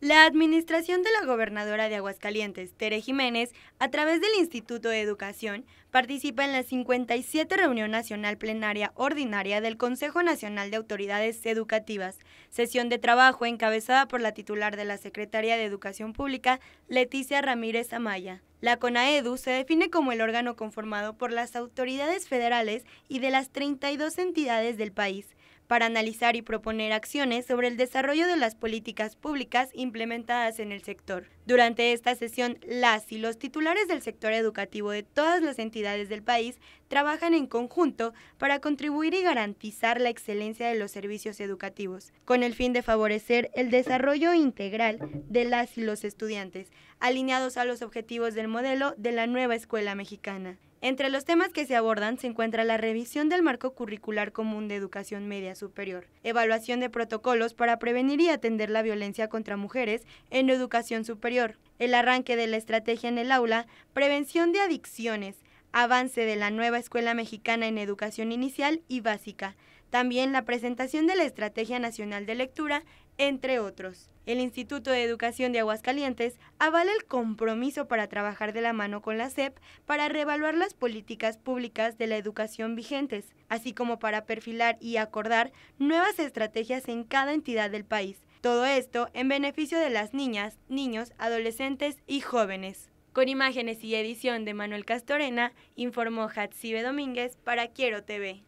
La administración de la gobernadora de Aguascalientes, Tere Jiménez, a través del Instituto de Educación, participa en la 57 Reunión Nacional Plenaria Ordinaria del Consejo Nacional de Autoridades Educativas, sesión de trabajo encabezada por la titular de la Secretaría de Educación Pública, Leticia Ramírez Amaya. La CONAEDU se define como el órgano conformado por las autoridades federales y de las 32 entidades del país, para analizar y proponer acciones sobre el desarrollo de las políticas públicas implementadas en el sector. Durante esta sesión, las y los titulares del sector educativo de todas las entidades del país trabajan en conjunto para contribuir y garantizar la excelencia de los servicios educativos, con el fin de favorecer el desarrollo integral de las y los estudiantes, alineados a los objetivos del modelo de la nueva escuela mexicana. Entre los temas que se abordan se encuentra la revisión del marco curricular común de educación media superior, evaluación de protocolos para prevenir y atender la violencia contra mujeres en educación superior, el arranque de la estrategia en el aula, prevención de adicciones, avance de la nueva Escuela Mexicana en Educación Inicial y Básica, también la presentación de la Estrategia Nacional de Lectura, entre otros. El Instituto de Educación de Aguascalientes avala el compromiso para trabajar de la mano con la SEP para reevaluar las políticas públicas de la educación vigentes, así como para perfilar y acordar nuevas estrategias en cada entidad del país. Todo esto en beneficio de las niñas, niños, adolescentes y jóvenes. Con imágenes y edición de Manuel Castorena, informó Hatsibe Domínguez para Quiero TV.